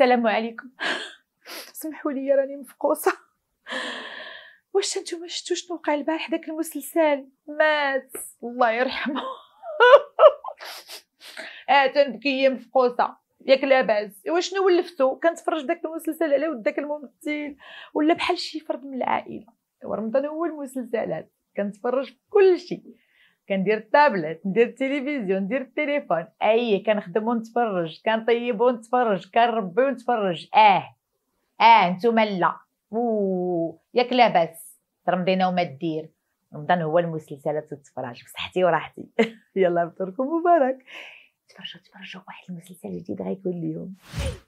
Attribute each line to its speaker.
Speaker 1: السلام عليكم سمحوا لي راني مفقوصه واش انتم شفتوا شنو وقع البارح داك المسلسل مات الله يرحمه
Speaker 2: اه تنبكي مفقوصه ياك لاباس ايوا شنو ولفتو كنتفرج داك المسلسل على ود داك الممثل ولا بحال شي فرد من العائله رمضان هو المسلسلات كنتفرج في كل شيء كندير الطابلت ندير التلفزيون ندير التليفون اي كنخدم ونتفرج كنطيب ونتفرج كنربي ونتفرج اه
Speaker 3: اه نتوما لا ياك لاباس ترمضينا وما دير
Speaker 4: رمضان هو المسلسلات والتفراج بصحتي وراحتي يلا فطوركم مبارك تفرجوا تفرجوا واحد المسلسل جديد غيكون اليوم